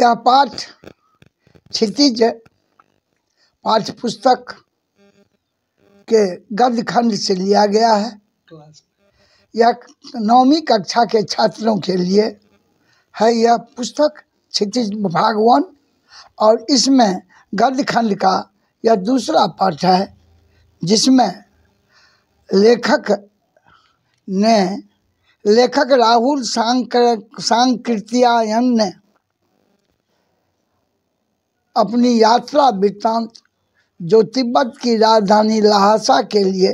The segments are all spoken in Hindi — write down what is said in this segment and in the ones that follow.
यह पाठ क्षितिज पाठ्य पुस्तक के गद्य खंड से लिया गया है यह नौवीं कक्षा के छात्रों के लिए है यह पुस्तक क्षितिज भाग वन और इसमें गद्य खंड का यह दूसरा पाठ है जिसमें लेखक ने लेखक राहुल सांकृत्यायन ने अपनी यात्रा वृत्तांत जो तिब्बत की राजधानी लहासा के लिए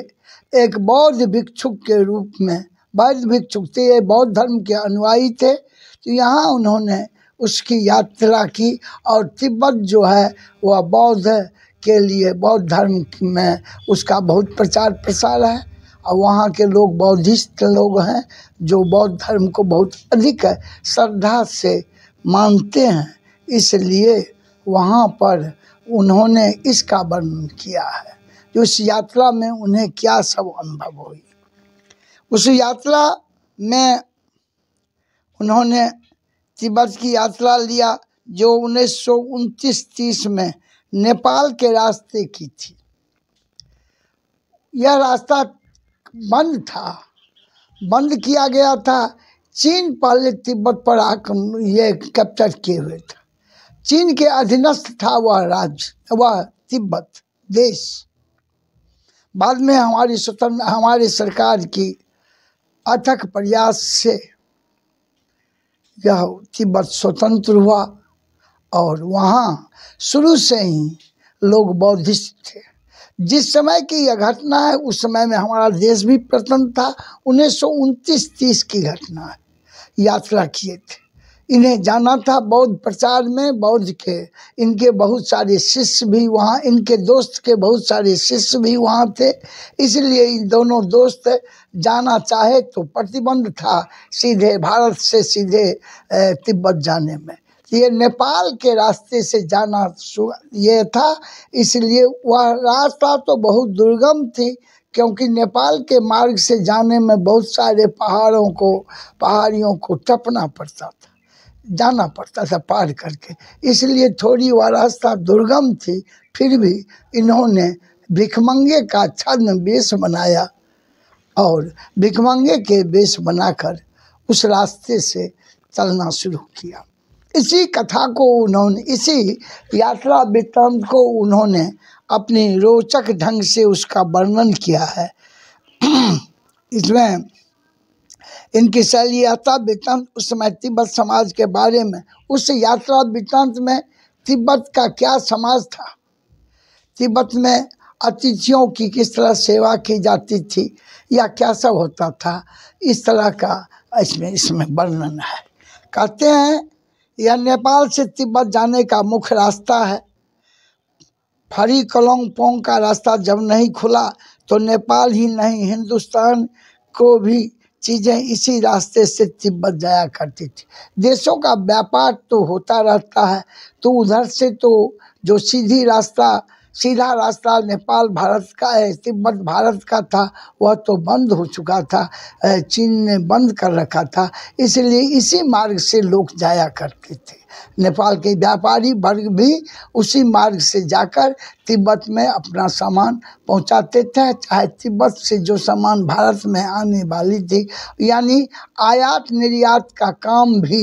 एक बौद्ध भिक्षुक के रूप में बौद्ध भिक्षुक थे ये बौद्ध धर्म के अनुयायी थे तो यहाँ उन्होंने उसकी यात्रा की और तिब्बत जो है वह बौद्ध के लिए बौद्ध धर्म में उसका बहुत प्रचार प्रसार है और वहाँ के लोग बौद्धिस्ट लोग हैं जो बौद्ध धर्म को बहुत अधिक श्रद्धा से मानते हैं इसलिए वहाँ पर उन्होंने इसका वर्णन किया है जो उस यात्रा में उन्हें क्या सब अनुभव हुई उस यात्रा में उन्होंने तिब्बत की यात्रा लिया जो उन्नीस सौ उनतीस तीस में नेपाल के रास्ते की थी यह रास्ता बंद था बंद किया गया था चीन पहले तिब्बत पर आक्रमण ये कैप्चर किए हुए था चीन के अधीनस्थ था वह राज्य वह तिब्बत देश बाद में हमारी स्वतंत्र हमारी सरकार की अथक प्रयास से यह तिब्बत स्वतंत्र हुआ और वहाँ शुरू से ही लोग बौद्धिस्ट थे जिस समय की यह घटना है उस समय में हमारा देश भी प्रतन था उन्नीस सौ उनतीस तीस की घटना है यात्रा किए थे इन्हें जाना था बौद्ध प्रचार में बौद्ध के इनके बहुत सारे शिष्य भी वहाँ इनके दोस्त के बहुत सारे शिष्य भी वहाँ थे इसलिए इन दोनों दोस्त जाना चाहे तो प्रतिबंध था सीधे भारत से सीधे तिब्बत जाने में ये नेपाल के रास्ते से जाना ये था इसलिए वह रास्ता तो बहुत दुर्गम थी क्योंकि नेपाल के मार्ग से जाने में बहुत सारे पहाड़ों को पहाड़ियों को टपना पड़ता था जाना पड़ता था पार करके इसलिए थोड़ी वह रास्ता दुर्गम थी फिर भी इन्होंने भिखमंगे का छद्म वेश बनाया और भिखमंगे के वेश बनाकर उस रास्ते से चलना शुरू किया इसी कथा को उन्होंने इसी यात्रा वृत्तांत को उन्होंने अपने रोचक ढंग से उसका वर्णन किया है इसमें इनकी शैली यात्रा वृत्तांत उस समय तिब्बत समाज के बारे में उस यात्रा वृत्तांत में तिब्बत का क्या समाज था तिब्बत में अतिथियों की किस तरह सेवा की जाती थी या क्या सब होता था इस तरह का इसमें इसमें वर्णन है कहते हैं यह नेपाल से तिब्बत जाने का मुख्य रास्ता है फरी कलोंग पोंग का रास्ता जब नहीं खुला तो नेपाल ही नहीं हिंदुस्तान को भी चीज़ें इसी रास्ते से तिब्बत जाया करती थी देशों का व्यापार तो होता रहता है तो उधर से तो जो सीधी रास्ता सीधा रास्ता नेपाल भारत का है तिब्बत भारत का था वह तो बंद हो चुका था चीन ने बंद कर रखा था इसलिए इसी मार्ग से लोग जाया करते थे नेपाल के व्यापारी वर्ग भी उसी मार्ग से जाकर तिब्बत में अपना सामान पहुंचाते थे चाहे तिब्बत से जो सामान भारत में आने वाली थी यानी आयात निर्यात का काम भी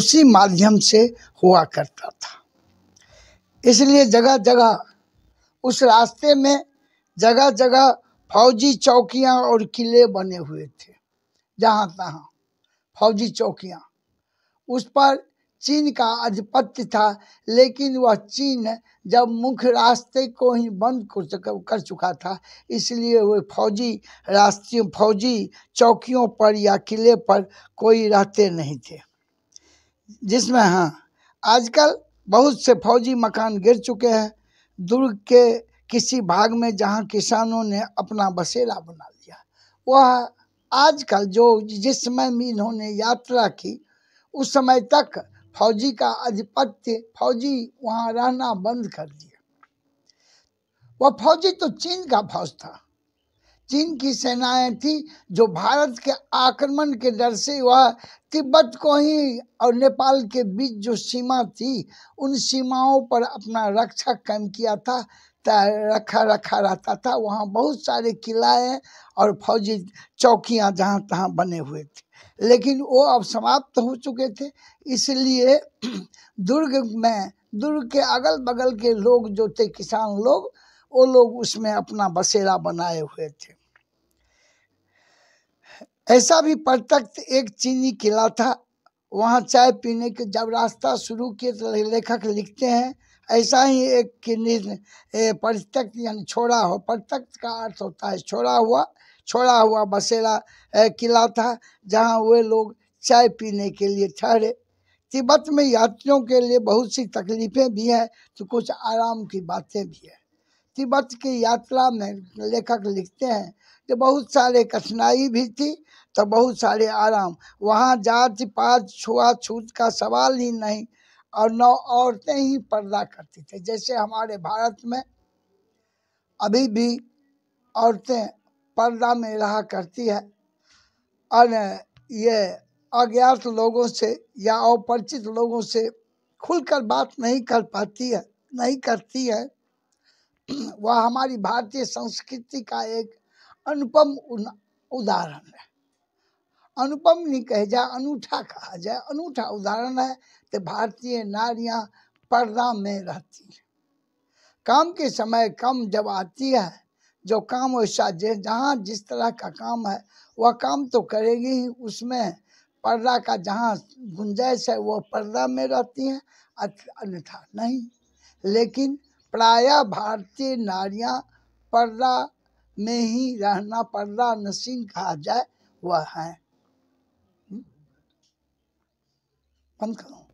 उसी माध्यम से हुआ करता था इसलिए जगह जगह उस रास्ते में जगह जगह फौजी चौकियां और किले बने हुए थे जहाँ तहाँ फौजी चौकियां उस पर चीन का आधिपत्य था लेकिन वह चीन जब मुख्य रास्ते को ही बंद कर चुका था इसलिए वे फौजी रास्ते फौजी चौकियों पर या किले पर कोई रहते नहीं थे जिसमें हाँ आजकल बहुत से फौजी मकान गिर चुके हैं दुर्ग के किसी भाग में जहां किसानों ने अपना बसेरा बना लिया वह आजकल जो जिस समय इन्होंने यात्रा की उस समय तक फौजी का आधिपत्य फौजी वहां रहना बंद कर दिया वह फौजी तो चीन का फौज था चीन की सेनाएं थी जो भारत के आक्रमण के डर से वह तिब्बत को ही और नेपाल के बीच जो सीमा थी उन सीमाओं पर अपना रक्षा कम किया था रखा रखा रहता था वहाँ बहुत सारे किलाएँ और फौजी चौकियाँ जहाँ तहाँ बने हुए थे लेकिन वो अब समाप्त हो चुके थे इसलिए दुर्ग में दुर्ग के अगल बगल के लोग जो थे किसान लोग वो लोग उसमें अपना बसेरा बनाए हुए थे ऐसा भी प्रत्यक्ष एक चीनी किला था वहाँ चाय पीने के जब रास्ता शुरू किए तो लेखक लिखते हैं ऐसा ही एक प्रत्यक्ष यानी छोड़ा हो प्रत्यक्ष का अर्थ होता है छोड़ा हुआ छोड़ा हुआ बसेरा किला था जहाँ वे लोग चाय पीने के लिए ठहरे तिब्बत में यात्रियों के लिए बहुत सी तकलीफ़ें भी हैं तो कुछ आराम की बातें भी हैं तिब्बत की यात्रा में लेखक लिखते हैं कि बहुत सारे कठिनाई भी थी तो बहुत सारे आराम वहाँ जात पात छुआछूत का सवाल ही नहीं और नौ औरतें ही पर्दा करती थी जैसे हमारे भारत में अभी भी औरतें पर्दा में रहा करती है और ये अज्ञात लोगों से या अपरिचित लोगों से खुलकर बात नहीं कर पाती है नहीं करती है वह हमारी भारतीय संस्कृति का एक अनुपम उदाहरण है अनुपम नहीं कहे जाए अनूठा कहा जाए अनूठा उदाहरण है तो भारतीय नारियां पर्दा में रहती हैं काम के समय कम जब आती है जो काम वैसा जहाँ जिस तरह का काम है वह काम तो करेगी ही उसमें पर्दा का जहाँ गुंजाइश है वह पर्दा में रहती हैं अन्यथा नहीं लेकिन प्रायः भारतीय नारियां पर्दा में ही रहना पर्दा नसीन कहा जाए वह है हम्म?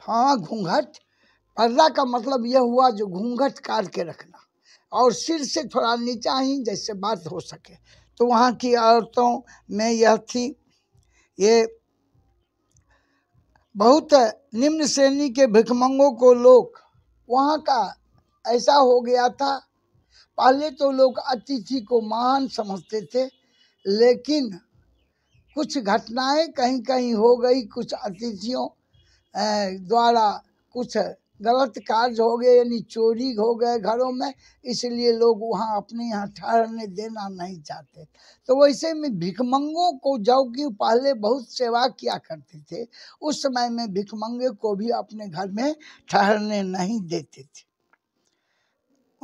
हाँ घूंघट पर्दा का मतलब यह हुआ जो घूंघट काट के रखना और सिर से थोड़ा नीचा ही जैसे बात हो सके तो वहाँ की औरतों में यह थी ये बहुत निम्न श्रेणी के भिखमंगों को लोग वहाँ का ऐसा हो गया था पहले तो लोग अतिथि को महान समझते थे लेकिन कुछ घटनाएं कहीं कहीं हो गई कुछ अतिथियों द्वारा कुछ गलत कार्य हो गए यानी चोरी हो गए घरों में इसलिए लोग वहाँ अपने यहाँ ठहरने देना नहीं चाहते तो वैसे में भिकमंगों को जो कि पहले बहुत सेवा किया करते थे उस समय में भिकमंगे को भी अपने घर में ठहरने नहीं देते थे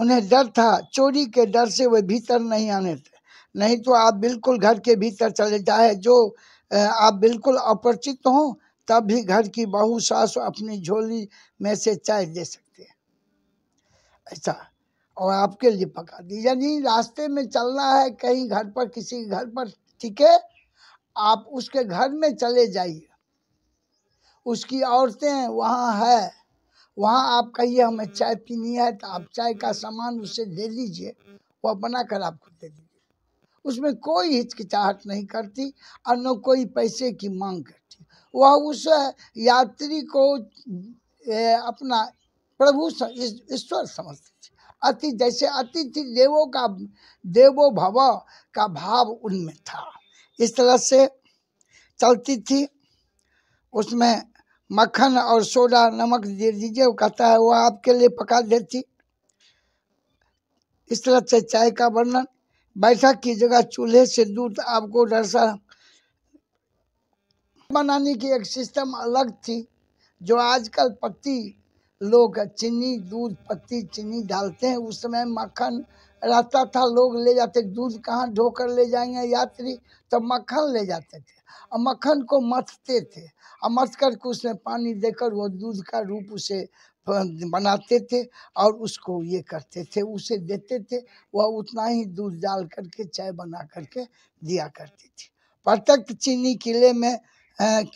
उन्हें डर था चोरी के डर से वे भीतर नहीं आने थे नहीं तो आप बिल्कुल घर के भीतर चले जाए जो आप बिल्कुल अपरिचित हों तब भी घर की बहू सास अपनी झोली में से चाय दे सकते हैं ऐसा और आपके लिए पका दी यानी रास्ते में चलना है कहीं घर पर किसी घर पर ठीक है आप उसके घर में चले जाइए उसकी औरतें वहाँ है वहाँ आप कहिए हमें चाय पीनी है तो आप चाय का सामान उससे ले लीजिए वह बना कर आपको दे दीजिए उसमें कोई हिचकिचाहट नहीं करती और न कोई पैसे की मांग करती वह उस यात्री को ए, अपना प्रभु ईश्वर समझती थी अति जैसे अतिथि देवो का देवो भव का भाव उनमें था इस तरह से चलती थी उसमें मक्खन और सोडा नमक दे दीजिए वो कहता है वह आपके लिए पका देती इस तरह से चाय का वर्णन बैठक की जगह चूल्हे से दूध आपको डरसा बनाने की एक सिस्टम अलग थी जो आजकल पत्ती लोग चीनी दूध पत्ती चीनी डालते हैं उस समय मक्खन रहता था लोग ले जाते दूध कहाँ ढोकर ले जाएंगे यात्री तब मक्खन ले जाते थे और मक्खन को मथते थे और मथ कर उसमें पानी देकर वो दूध का रूप उसे बनाते थे और उसको ये करते थे उसे देते थे वह उतना ही दूध डाल करके चाय बना करके दिया करती थी प्रत्यक्ष चीनी किले में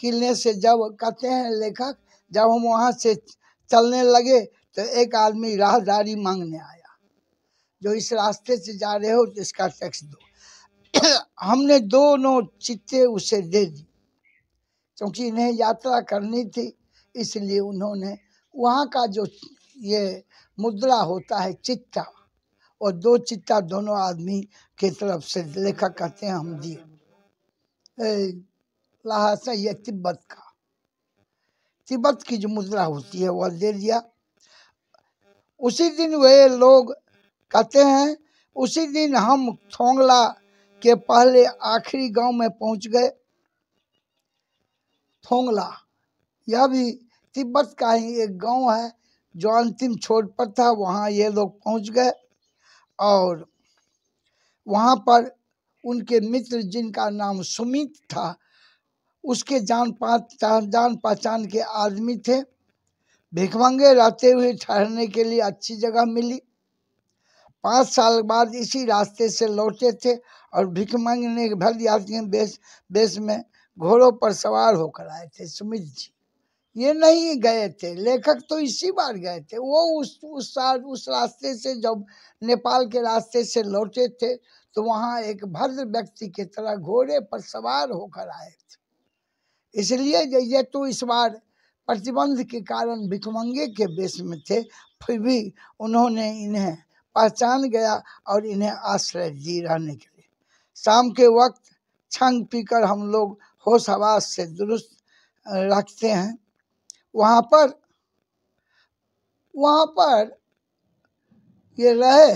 किले से जब कहते हैं लेखक जब हम वहाँ से चलने लगे तो एक आदमी राहदारी मांगने आया जो इस रास्ते से जा रहे हो तो इसका टैक्स दो हमने दोनों चित्ते उसे दे दी क्योंकि इन्हें यात्रा करनी थी इसलिए उन्होंने वहाँ का जो ये मुद्रा होता है चित्ता और दो चित्ता दोनों आदमी के तरफ से लेखक कहते हैं हम दिए लहासा यह तिब्बत का तिब्बत की जो मुद्रा होती है वह दे दिया उसी दिन वे लोग कहते हैं उसी दिन हम थोंगला के पहले आखिरी गांव में पहुंच गए थोंगला यह भी तिब्बत का ही एक गांव है जो अंतिम छोर पर था वहां ये लोग पहुंच गए और वहां पर उनके मित्र जिनका नाम सुमित था उसके जान पहचान जान पहचान के आदमी थे भिखमंगे रहते हुए ठहरने के लिए अच्छी जगह मिली पाँच साल बाद इसी रास्ते से लौटे थे और भिकमंग ने भर यात्री बेस बेस में घोड़ों पर सवार होकर आए थे सुमित जी ये नहीं गए थे लेखक तो इसी बार गए थे वो उस उस साल उस रास्ते से जब नेपाल के रास्ते से लौटे थे तो वहाँ एक भद्र व्यक्ति की तरह घोड़े पर सवार होकर आए थे इसलिए ये तो इस बार प्रतिबंध के कारण भिकमंगे के बेस में थे फिर भी उन्होंने इन्हें पहचान गया और इन्हें आश्रय दी रहने के लिए शाम के वक्त छंग पीकर हम लोग होश हवास से दुरुस्त रखते हैं वहाँ पर वहाँ पर ये रहे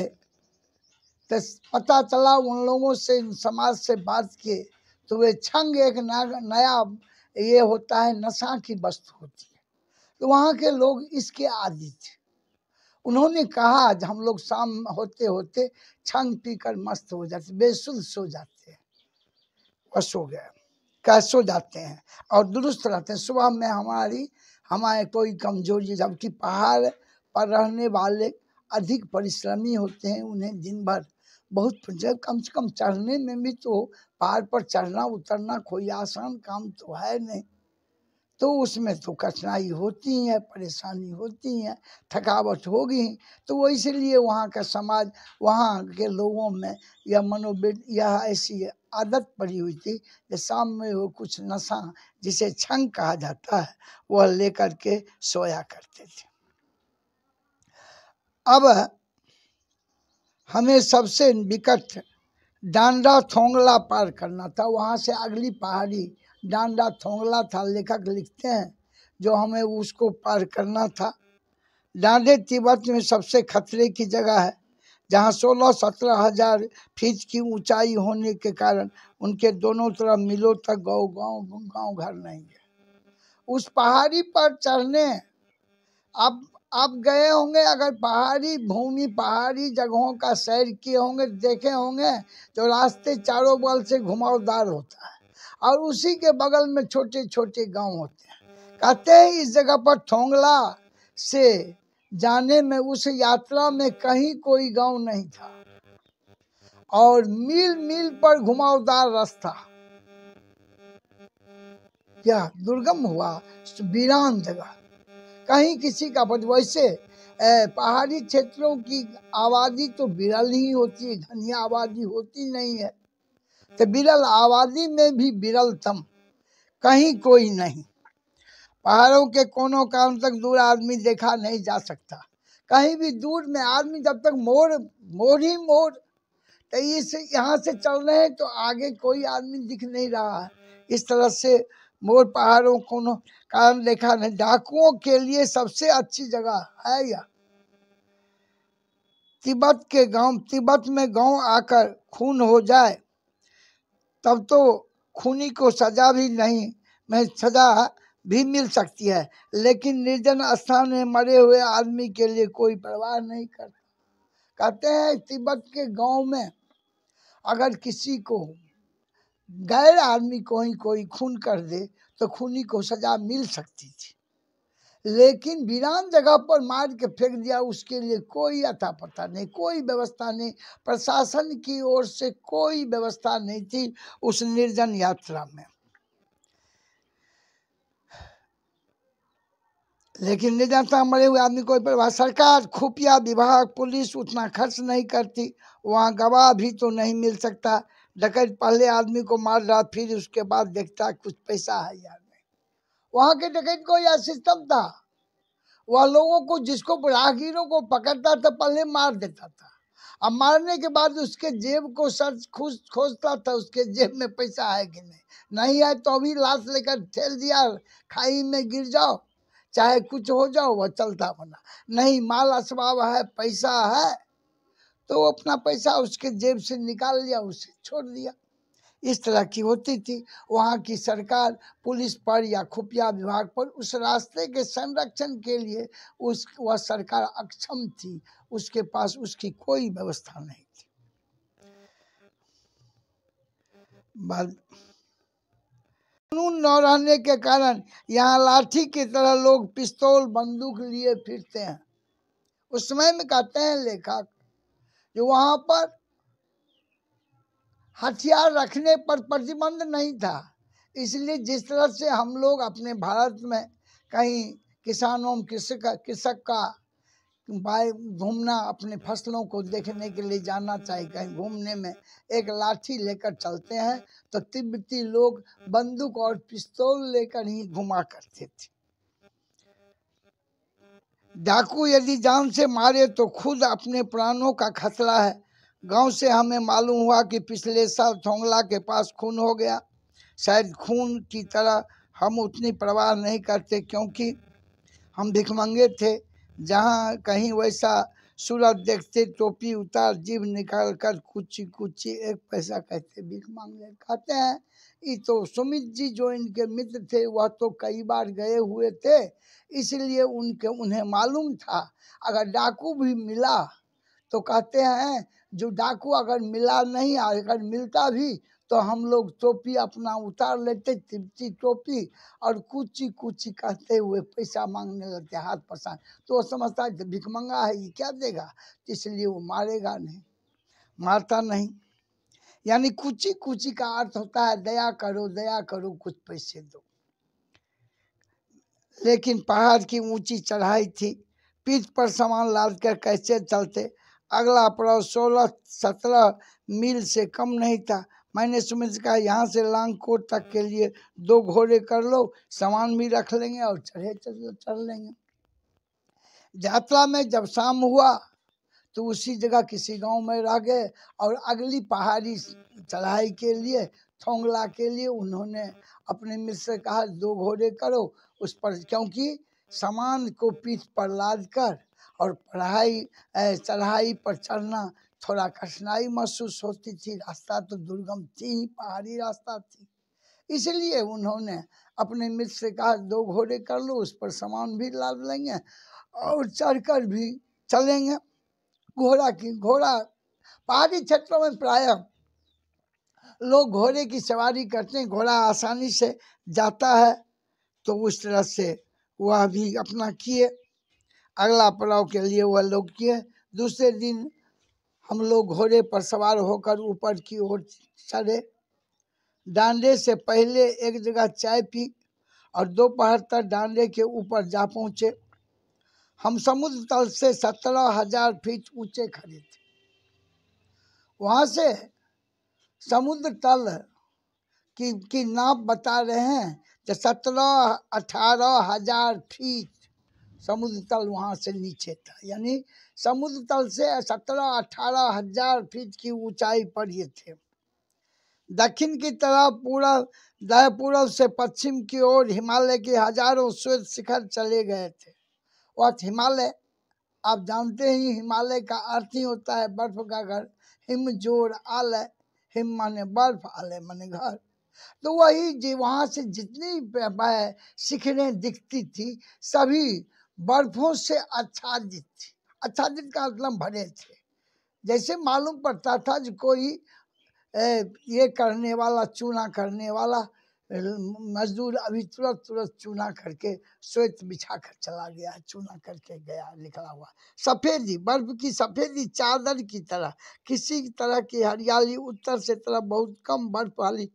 तो पता चला उन लोगों से इन समाज से बात किए तो वे छंग एक नया ये होता है नशा की वस्तु होती है तो वहाँ के लोग इसके आदि थे उन्होंने कहा हम लोग शाम होते होते छंग पी कर मस्त हो जाते बेसुद सो जाते हैं वह सो गए कैसे सो जाते हैं और दुरुस्त रहते हैं सुबह में हमारी हमारे कोई कमजोरी जबकि पहाड़ पर रहने वाले अधिक परिश्रमी होते हैं उन्हें दिन भर बहुत कम से कम चढ़ने में भी तो पहाड़ पर चढ़ना उतरना कोई आसान काम तो है नहीं तो उसमें तो कठिनाई होती है परेशानी होती है थकावट होगी तो वो इसलिए वहाँ का समाज वहाँ के लोगों में यह मनोविद यह ऐसी आदत पड़ी हुई थी कि शाम में वो कुछ नशा जिसे छंग कहा जाता है वह लेकर के सोया करते थे अब हमें सबसे विकट डांडा थोंगला पार करना था वहाँ से अगली पहाड़ी डांडा थोंगला था लेखक लिखते हैं जो हमें उसको पार करना था डांडे तिब्बत में सबसे खतरे की जगह है जहाँ सोलह सत्रह हजार फीट की ऊंचाई होने के कारण उनके दोनों तरफ मिलो तक गाँव गाँव गाँव घर नहीं है उस पहाड़ी पर चढ़ने आप आप गए होंगे अगर पहाड़ी भूमि पहाड़ी जगहों का सैर किए होंगे देखे होंगे तो रास्ते चारों बल से घुमावदार होता है और उसी के बगल में छोटे छोटे गांव होते हैं कहते हैं इस जगह पर थोंगला से जाने में उस यात्रा में कहीं कोई गांव नहीं था और मील मील पर घुमावदार रास्ता यह दुर्गम हुआ वीरान जगह कहीं किसी का पद वैसे पहाड़ी क्षेत्रों की आबादी तो बिरल ही होती है घनी आबादी होती नहीं है तो बिरल आबादी में भी बिरल तम कहीं कोई नहीं पहाड़ों के कोनों काम तक दूर आदमी देखा नहीं जा सकता कहीं भी दूर में आदमी जब तक मोर मोर ही मोर तो इस यहाँ से चल रहे हैं तो आगे कोई आदमी दिख नहीं रहा है इस तरह से मोर पहाड़ों को कारण देखा नहीं डाकुओं के लिए सबसे अच्छी जगह है या तिब्बत के गांव तिब्बत में गांव आकर खून हो जाए तब तो खूनी को सजा भी नहीं में सजा भी मिल सकती है लेकिन निर्जन स्थान में मरे हुए आदमी के लिए कोई परवाह नहीं करता कहते हैं तिब्बत के गांव में अगर किसी को गैर आदमी को ही कोई खून कर दे तो खूनी को सजा मिल सकती थी लेकिन वीरान जगह पर मार के फेंक दिया उसके लिए कोई अता पता नहीं कोई व्यवस्था नहीं प्रशासन की ओर से कोई व्यवस्था नहीं थी उस निर्जन यात्रा में लेकिन निर्जनता मरे हुए आदमी कोई परिवार सरकार खुफिया विभाग पुलिस उतना खर्च नहीं करती वहाँ गवाह भी तो नहीं मिल सकता डकैत पहले आदमी को मार रहा फिर उसके बाद देखता कुछ पैसा है यार वहाँ के टिकट को यह सिस्टम था वह लोगों को जिसको राहगीरों को पकड़ता था पहले मार देता था अब मारने के बाद उसके जेब को सर्च खोज खोजता था उसके जेब में पैसा है कि नहीं नहीं आए तो अभी लाश लेकर ठेल दिया खाई में गिर जाओ चाहे कुछ हो जाओ वह चलता बना नहीं माल असबाब है पैसा है तो अपना पैसा उसके जेब से निकाल लिया उसे छोड़ दिया इस तरह की होती थी वहाँ की सरकार पुलिस पर या खुफिया विभाग पर उस रास्ते के संरक्षण के लिए उस वह सरकार अक्षम थी उसके पास उसकी कोई व्यवस्था नहीं थी कानून न रहने के कारण यहाँ लाठी की तरह लोग पिस्तौल बंदूक लिए फिरते हैं उस समय में कहते हैं लेखक जो वहाँ पर हथियार रखने पर प्रतिबंध नहीं था इसलिए जिस तरह से हम लोग अपने भारत में कहीं किसानों कृषक कृषक का बाय घूमना अपने फसलों को देखने के लिए जाना चाहिए कहीं घूमने में एक लाठी लेकर चलते हैं तो तिब्बती लोग बंदूक और पिस्तौल लेकर ही घुमा करते थे डाकू यदि जान से मारे तो खुद अपने प्राणों का खतरा है गांव से हमें मालूम हुआ कि पिछले साल थोंगला के पास खून हो गया शायद खून की तरह हम उतनी परवाह नहीं करते क्योंकि हम भिखमंगे थे जहाँ कहीं वैसा सूरत देखते टोपी उतार जीभ निकाल कर कुची कुची एक पैसा कहते भीख मांगने कहते हैं ये तो सुमित जी जो इनके मित्र थे वह तो कई बार गए हुए थे इसलिए उनके उन्हें मालूम था अगर डाकू भी मिला तो कहते हैं जो डाकू अगर मिला नहीं अगर मिलता भी तो हम लोग टोपी अपना उतार लेते तिपची टोपी और कुची कुची कहते हुए पैसा मांगने लगते हाथ पसंद तो वो समझता है भिकमंगा है ये क्या देगा तो इसलिए वो मारेगा नहीं मारता नहीं यानी कुची कुची का अर्थ होता है दया करो दया करो कुछ पैसे दो लेकिन पहाड़ की ऊंची चढ़ाई थी पीठ पर सामान लाद कर कैसे चलते अगला पड़ाव सोलह सत्रह मील से कम नहीं था मैंने सुमित से कहा यहाँ से लांग कोट तक के लिए दो घोड़े कर लो सामान भी रख लेंगे और चढ़े चढ़ चढ़ लेंगे यात्रा में जब शाम हुआ तो उसी जगह किसी गांव में रह गए और अगली पहाड़ी चढ़ाई के लिए थोंगला के लिए उन्होंने अपने मित्र से कहा दो घोड़े करो उस पर क्योंकि सामान को पीठ पर लाद कर और पढ़ाई चढ़ाई पर चढ़ना थोड़ा कठिनाई महसूस होती थी रास्ता तो दुर्गम थी ही पहाड़ी रास्ता थी इसलिए उन्होंने अपने मित्र से कहा दो घोड़े कर लो उस पर सामान भी लाद लेंगे और चढ़कर भी चलेंगे घोड़ा की घोड़ा पहाड़ी क्षेत्रों में प्रायः लोग घोड़े की सवारी करते हैं घोड़ा आसानी से जाता है तो उस तरह से वह भी अपना किए अगला पड़ाव के लिए वह लोग किए दूसरे दिन हम लोग घोड़े पर सवार होकर ऊपर की ओर चढ़े डांडे से पहले एक जगह चाय पी और दोपहर तक डांडे के ऊपर जा पहुँचे हम समुद्र तल से सत्रह हजार फीट ऊंचे खड़े थे वहाँ से समुद्र तल की की नाप बता रहे हैं जो सत्रह अठारह हजार फीट समुद्र तल वहाँ से नीचे था यानी समुद्र तल से सत्रह अठारह हजार फीट की ऊंचाई पर ये थे दक्षिण की तरफ पूरा दय पूर्व से पश्चिम की ओर हिमालय के हजारों श्वेत शिखर चले गए थे और हिमालय आप जानते ही हिमालय का अर्थ ही होता है बर्फ का घर हिम जोर आलय हिम माने बर्फ आलय माने घर तो वही जी वहाँ से जितनी शिखरें दिखती थी सभी बर्फों से आच्छादित थी आच्छादित का मतलब भरे थे जैसे मालूम पड़ता था जो कोई ये करने वाला चूना करने वाला मजदूर अभी तुरंत तुरंत चूना करके श्वेत बिछा कर चला गया चूना करके गया निकला हुआ सफ़ेदी बर्फ की सफ़ेदी चादर की तरह किसी तरह की हरियाली उत्तर से तरफ बहुत कम बर्फ वाली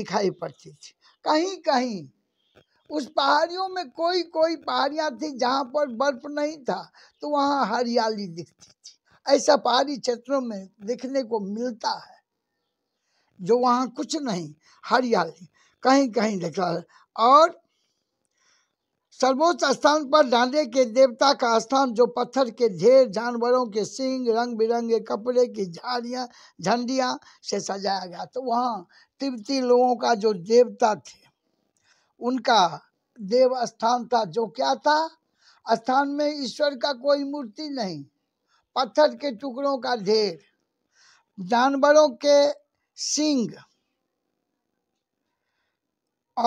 दिखाई पड़ती थी कहीं कहीं उस पहाड़ियों में कोई कोई पहाड़ियाँ थी जहाँ पर बर्फ नहीं था तो वहाँ हरियाली दिखती थी ऐसा पहाड़ी क्षेत्रों में देखने को मिलता है जो वहाँ कुछ नहीं हरियाली कहीं कहीं देखा और सर्वोच्च स्थान पर डांडे के देवता का स्थान जो पत्थर के ढेर जानवरों के सिंग रंग बिरंगे कपड़े की झाड़ियाँ झंडियाँ से सजाया गया तो वहाँ तिब्बती लोगों का जो देवता थे उनका देव स्थान था जो क्या था स्थान में ईश्वर का कोई मूर्ति नहीं पत्थर के टुकड़ों का ढेर जानवरों के सिंग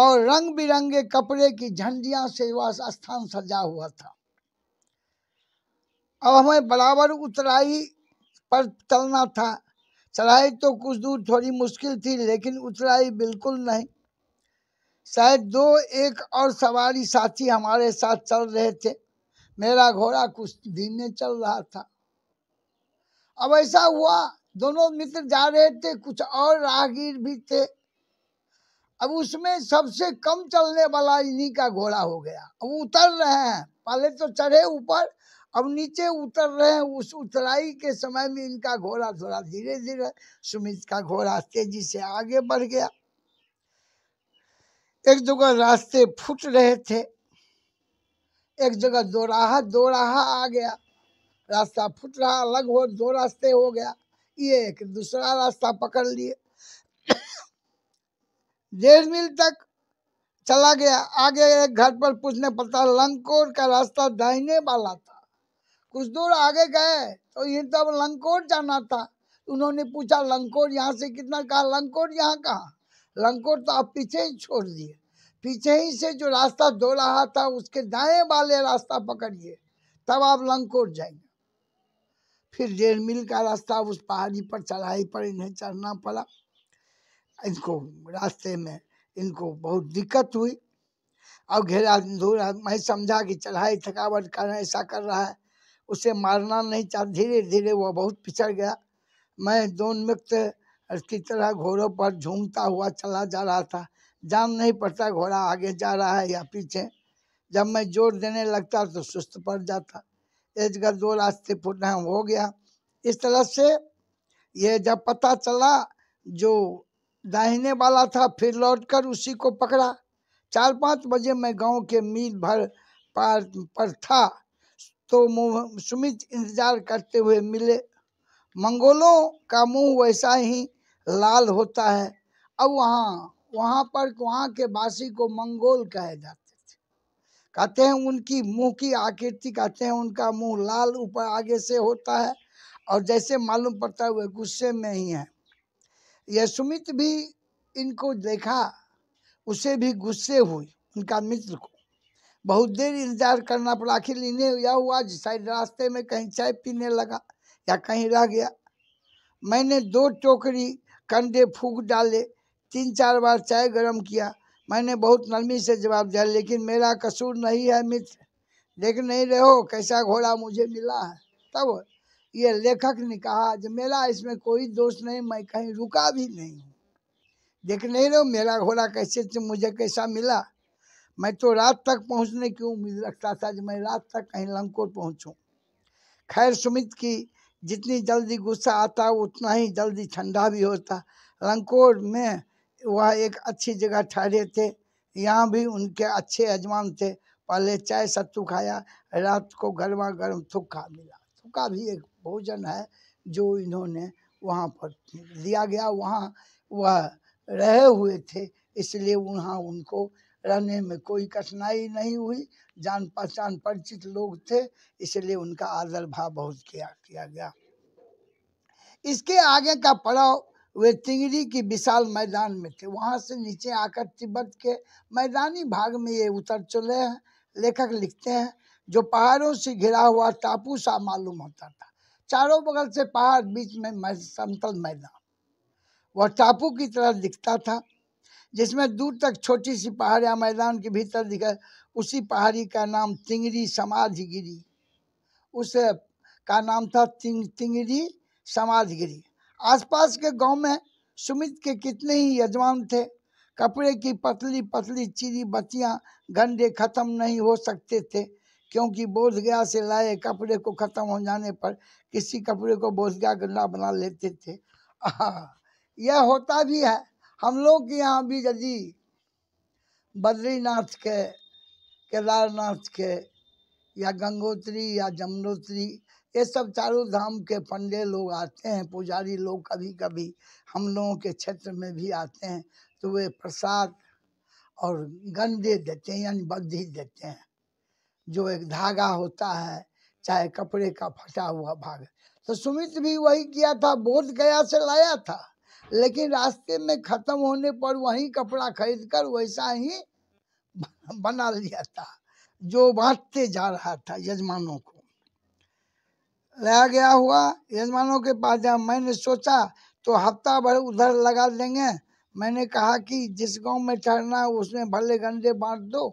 और रंग बिरंगे कपड़े की झंडिया से वह स्थान सजा हुआ था अब हमें बराबर उतराई पर चलना था चढ़ाई तो कुछ दूर थोड़ी मुश्किल थी लेकिन उतराई बिल्कुल नहीं शायद दो एक और सवारी साथी हमारे साथ चल रहे थे मेरा घोड़ा कुछ दिन में चल रहा था अब ऐसा हुआ दोनों मित्र जा रहे थे कुछ और राहगीर भी थे अब उसमें सबसे कम चलने वाला इन्हीं का घोड़ा हो गया अब उतर रहे हैं पहले तो चढ़े ऊपर अब नीचे उतर रहे हैं उस उतराई के समय में इनका घोड़ा थोड़ा धीरे धीरे सुमित का घोड़ा तेजी से आगे बढ़ गया एक जगह रास्ते फूट रहे थे एक जगह दो राहा दो राहा आ गया रास्ता फूट रहा अलग हो दो रास्ते हो गया ये एक दूसरा रास्ता पकड़ लिए डेढ़ मील तक चला गया आगे एक घर पर पूछने पता लंकोर का रास्ता दाहिने वाला था कुछ दूर आगे गए तो ये तब लंकोर जाना था उन्होंने पूछा लंकोर यहाँ से कितना कहा लंकोर यहाँ कहाँ लंकोर तो आप पीछे ही छोड़ दिए पीछे ही से जो रास्ता दो रहा था उसके दाएं वाले रास्ता पकड़िए तब आप लंकोट जाएंगे फिर डेढ़ मील का रास्ता उस पहाड़ी पर चढ़ाई पर इन्हें चढ़ना पड़ा इनको रास्ते में इनको बहुत दिक्कत हुई अब घेरा दूर मैं समझा कि चढ़ाई थकावट कर ऐसा कर रहा है उसे मारना नहीं चाह धीरे धीरे वह बहुत पिछड़ गया मैं दोन मुक्त उसकी तरह घोड़ों पर झूमता हुआ चला जा रहा था जान नहीं पड़ता घोड़ा आगे जा रहा है या पीछे जब मैं जोर देने लगता तो सुस्त पड़ जाता एज का दो रास्ते पूर्ण हो गया इस तरह से ये जब पता चला जो दाहिने वाला था फिर लौटकर उसी को पकड़ा चार पाँच बजे मैं गांव के मील भर पार पर था तो मुँह सुमित इंतजार करते हुए मिले मंगोलों का मुंह वैसा ही लाल होता है अब वहाँ वहाँ पर वहाँ के वासी को मंगोल कहे जाते थे कहते हैं उनकी मुंह की आकृति कहते हैं उनका मुंह लाल ऊपर आगे से होता है और जैसे मालूम पड़ता है वह गुस्से में ही है यह सुमित भी इनको देखा उसे भी गुस्से हुई उनका मित्र को बहुत देर इंतजार करना पड़ा आखिर इन्हें यह हुआ शायद रास्ते में कहीं चाय पीने लगा या कहीं रह गया मैंने दो टोकरी कंधे फूक डाले तीन चार बार चाय गर्म किया मैंने बहुत नरमी से जवाब दिया लेकिन मेरा कसूर नहीं है मित्र देख नहीं रहे हो कैसा घोड़ा मुझे मिला है तब ये लेखक ने कहा जो मेरा इसमें कोई दोष नहीं मैं कहीं रुका भी नहीं हूँ देख नहीं रहे हो मेरा घोड़ा कैसे मुझे कैसा मिला मैं तो रात तक पहुँचने की उम्मीद रखता था जो मैं रात तक कहीं लंकोर पहुँचूँ खैर सुमित की जितनी जल्दी गुस्सा आता उतना ही जल्दी ठंडा भी होता लंकोर में वह एक अच्छी जगह ठहरे थे यहाँ भी उनके अच्छे अजमान थे पहले चाय सत्तू खाया रात को गर्मा गर्म थुक्का मिला थुक्का भी एक भोजन है जो इन्होंने वहाँ पर दिया गया वहाँ वह रहे हुए थे इसलिए वहाँ उनको रहने में कोई कठिनाई नहीं हुई जान पहचान परिचित लोग थे इसलिए उनका आदर भाव बहुत किया किया गया इसके आगे का पड़ाव वे तिंगरी की विशाल मैदान में थे वहाँ से नीचे आकर तिब्बत के मैदानी भाग में ये उतर चले हैं लेखक लिखते हैं जो पहाड़ों से घिरा हुआ टापू सा मालूम होता था चारों बगल से पहाड़ बीच में समतल मैदान वह टापू की तरह दिखता था जिसमें दूर तक छोटी सी पहाड़ या मैदान के भीतर दिखा उसी पहाड़ी का नाम तिंगरी समाज गिरी उस का नाम था तिंग तिंगरी समाज गिरी आसपास के गांव में सुमित के कितने ही यजमान थे कपड़े की पतली पतली चीरी बतियां गंडे ख़त्म नहीं हो सकते थे क्योंकि गया से लाए कपड़े को ख़त्म हो जाने पर किसी कपड़े को गया गंडा बना लेते थे यह होता भी है हम लोग के यहाँ भी यदि बद्रीनाथ के केदारनाथ के या गंगोत्री या जमनोत्री ये सब चारों धाम के पंडे लोग आते हैं पुजारी लोग कभी कभी हम लोगों के क्षेत्र में भी आते हैं तो वे प्रसाद और गंदे देते हैं यानी बद्धि देते हैं जो एक धागा होता है चाहे कपड़े का फटा हुआ भाग तो सुमित भी वही किया था बोध गया से लाया था लेकिन रास्ते में ख़त्म होने पर वही कपड़ा खरीद कर वैसा ही बना लिया था जो बांटते जा रहा था यजमानों को लाया गया हुआ यजमानों के पास जब मैंने सोचा तो हफ्ता भर उधर लगा देंगे मैंने कहा कि जिस गांव में ठहरना है उसमें भले गंदे बांट दो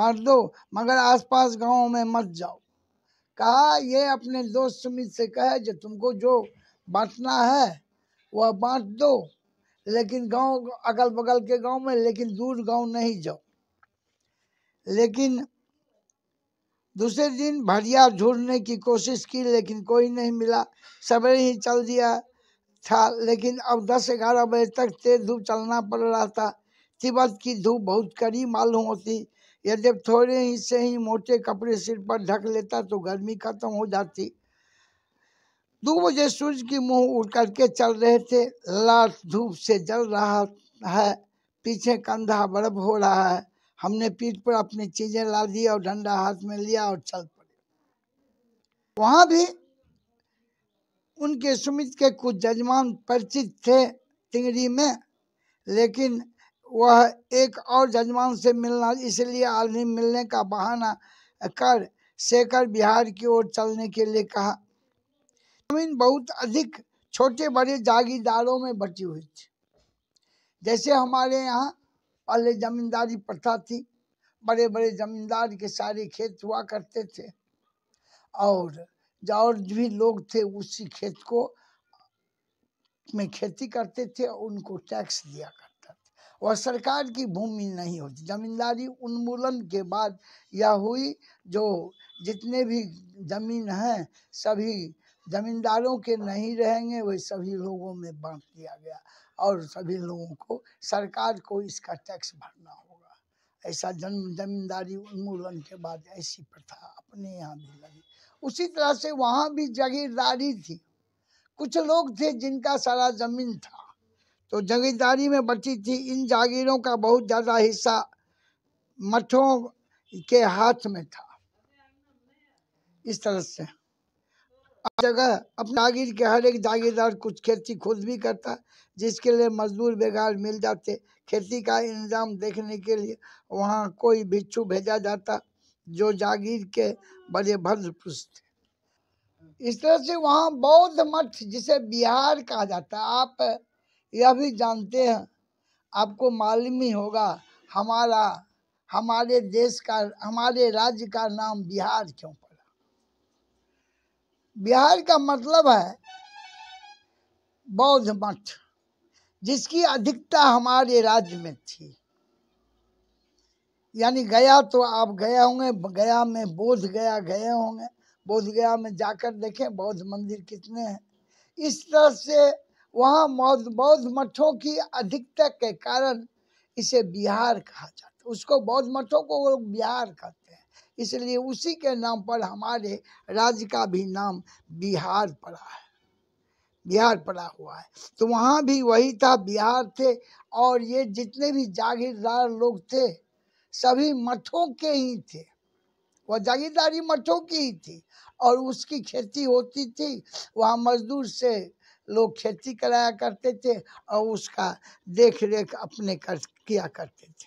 बांट दो मगर आसपास गांवों में मत जाओ कहा ये अपने दोस्त सुमित से कहे जो तुमको जो बांटना है वह बांट दो लेकिन गांव अगल बगल के गांव में लेकिन दूर गांव नहीं जाओ लेकिन दूसरे दिन भरिया ढूंढने की कोशिश की लेकिन कोई नहीं मिला सवेरे ही चल दिया था लेकिन अब दस ग्यारह बजे तक तेज धूप चलना पड़ रहा था तिब्बत की धूप बहुत कड़ी मालूम होती यदि थोड़े ही से ही मोटे कपड़े सिर पर ढक लेता तो गर्मी खत्म हो जाती दो बजे सूर्य की मुंह उड़ करके चल रहे थे लाल धूप से जल रहा है पीछे कंधा बर्फ हो रहा है हमने पीठ पर अपनी चीजें ला दी और डंडा हाथ में लिया और चल पड़े वहाँ भी उनके सुमित के कुछ जजमान परिचित थे तिंगरी में लेकिन वह एक और जजमान से मिलना इसलिए आदमी मिलने का बहाना कर शेखर बिहार की ओर चलने के लिए कहा जमीन बहुत अधिक छोटे बड़े जागीरदारों में बटी हुई थी जैसे हमारे यहाँ पहले जमींदारी प्रथा थी बड़े बड़े जमींदार के सारे खेत हुआ करते थे और और भी लोग थे उसी खेत को में खेती करते थे उनको टैक्स दिया करता था वह सरकार की भूमि नहीं होती जमींदारी उन्मूलन के बाद यह हुई जो जितने भी जमीन हैं सभी जमींदारों के नहीं रहेंगे वही सभी लोगों में बांट दिया गया और सभी लोगों को सरकार को इसका टैक्स भरना होगा ऐसा जन्म जमींदारी उन्मूलन के बाद ऐसी प्रथा अपने यहाँ भी लगी उसी तरह से वहाँ भी जागीरदारी थी कुछ लोग थे जिनका सारा जमीन था तो जागीरदारी में बची थी इन जागीरों का बहुत ज़्यादा हिस्सा मठों के हाथ में था इस तरह से जगह अपने जागीर के हर एक जागीरदार कुछ खेती खुद भी करता जिसके लिए मजदूर बेकार मिल जाते खेती का इंतजाम देखने के लिए वहाँ कोई भिक्षु भेजा जाता जो जागीर के बड़े भद्र थे इस तरह से वहाँ बौद्ध मठ जिसे बिहार कहा जाता है आप यह भी जानते हैं आपको मालूम ही होगा हमारा हमारे देश का हमारे राज्य का नाम बिहार क्यों बिहार का मतलब है बौद्ध मठ जिसकी अधिकता हमारे राज्य में थी यानी गया तो आप गए होंगे गया में बोध गया गए होंगे बोध गया में जाकर देखें बौद्ध मंदिर कितने हैं इस तरह से वहाँ बौद्ध बौद्ध मठों की अधिकता के कारण इसे बिहार कहा जाता है उसको बौद्ध मठों को वो लोग बिहार कहते हैं इसलिए उसी के नाम पर हमारे राज्य का भी नाम बिहार पड़ा है बिहार पड़ा हुआ है तो वहाँ भी वही था बिहार थे और ये जितने भी जागीरदार लोग थे सभी मठों के ही थे वह जागीरदारी मठों की ही थी और उसकी खेती होती थी वहाँ मजदूर से लोग खेती कराया करते थे और उसका देख रेख अपने कर किया करते थे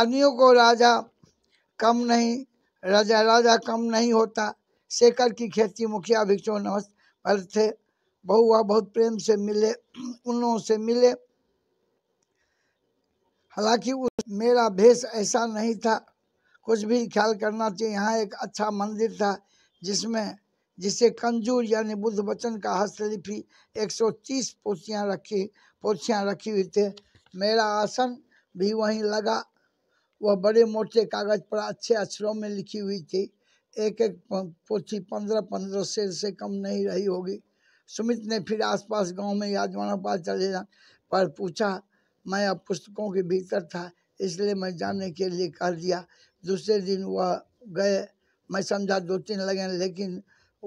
आदमियों को राजा कम नहीं राजा राजा कम नहीं होता शेखर की खेती मुखिया भिक्षु नमस्त पर थे बहुआ बहुत प्रेम से मिले उन लोगों से मिले हालांकि उस मेरा भेष ऐसा नहीं था कुछ भी ख्याल करना चाहिए यहाँ एक अच्छा मंदिर था जिसमें जिसे कंजूर यानी बुद्ध वचन का हस्तलिपि 130 पोथियाँ रखी पोथियाँ रखी हुई थे मेरा आसन भी वहीं लगा वह बड़े मोटे कागज पर अच्छे अक्षरों में लिखी हुई थी एक एक पोथी पंद्रह पंद्रह शेर से कम नहीं रही होगी सुमित ने फिर आसपास गांव में याजमाना पास चले जा पर पूछा मैं अब पुस्तकों के भीतर था इसलिए मैं जाने के लिए कर दिया दूसरे दिन वह गए मैं समझा दो तीन लगे लेकिन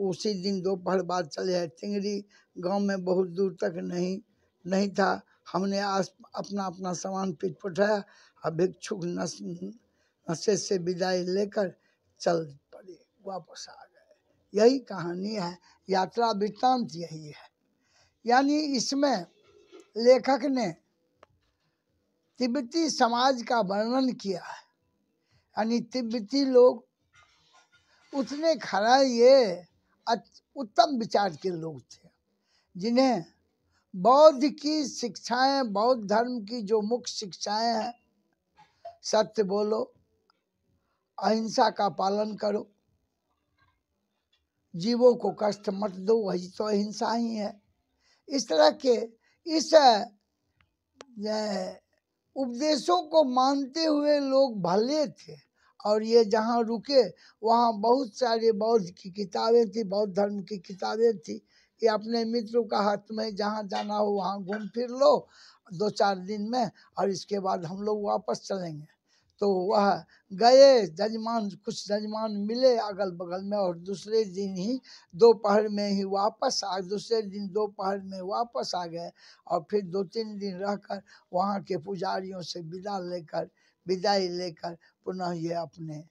उसी दिन दोपहर बाद चले आए टिंगरी गांव में बहुत दूर तक नहीं नहीं था हमने आस अपना अपना सामान पीट पठाया अभिक्षुक नशे से विदाई लेकर चल पड़े वापस आ गए यही कहानी है यात्रा वृत्तांत यही है यानी इसमें लेखक ने तिब्बती समाज का वर्णन किया है यानी तिब्बती लोग उतने खरा ये उत्तम विचार के लोग थे जिन्हें बौद्ध की शिक्षाएं बौद्ध धर्म की जो मुख्य शिक्षाएं हैं सत्य बोलो अहिंसा का पालन करो जीवों को कष्ट मत दो वही तो अहिंसा ही है इस तरह के इस उपदेशों को मानते हुए लोग भले थे और ये जहाँ रुके वहाँ बहुत सारे बौद्ध की किताबें थी बौद्ध धर्म की किताबें थी कि अपने मित्रों का हाथ में जहाँ जाना हो वहाँ घूम फिर लो दो चार दिन में और इसके बाद हम लोग वापस चलेंगे तो वह गए जजमान कुछ जजमान मिले अगल बगल में और दूसरे दिन ही दोपहर में ही वापस आ दूसरे दिन दोपहर में वापस आ गए और फिर दो तीन दिन रहकर वहाँ के पुजारियों से विदा लेकर विदाई लेकर पुनः ये अपने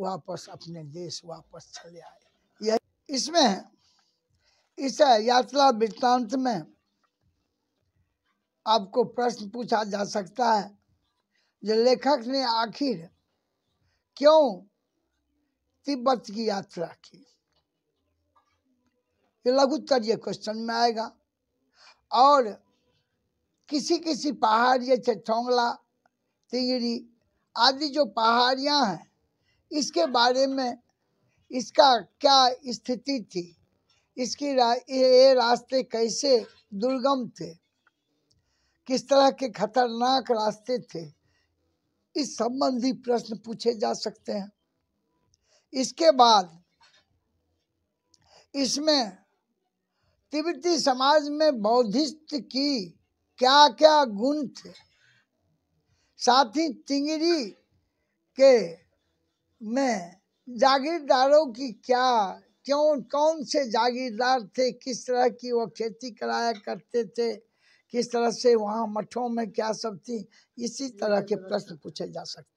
वापस अपने देश वापस चले आए यह इसमें इस यात्रा वृत्तांत में आपको प्रश्न पूछा जा सकता है जो लेखक ने आखिर क्यों तिब्बत की यात्रा की ये यह क्वेश्चन में आएगा और किसी किसी पहाड़ जैसे ठोंगला तिंगड़ी आदि जो पहाड़ियाँ हैं इसके बारे में इसका क्या स्थिति थी इसकी रा, ये रास्ते कैसे दुर्गम थे किस तरह के खतरनाक रास्ते थे इस संबंधी प्रश्न पूछे जा सकते हैं इसके बाद इसमें तिब्बती समाज में बौद्धिस्ट की क्या क्या गुण थे साथ ही तिंगरी के में जागीरदारों की क्या क्यों कौन से जागीरदार थे किस तरह की वो खेती कराया करते थे किस तरह से वहाँ मठों में क्या सब थी इसी तरह के प्रश्न पूछे जा सकते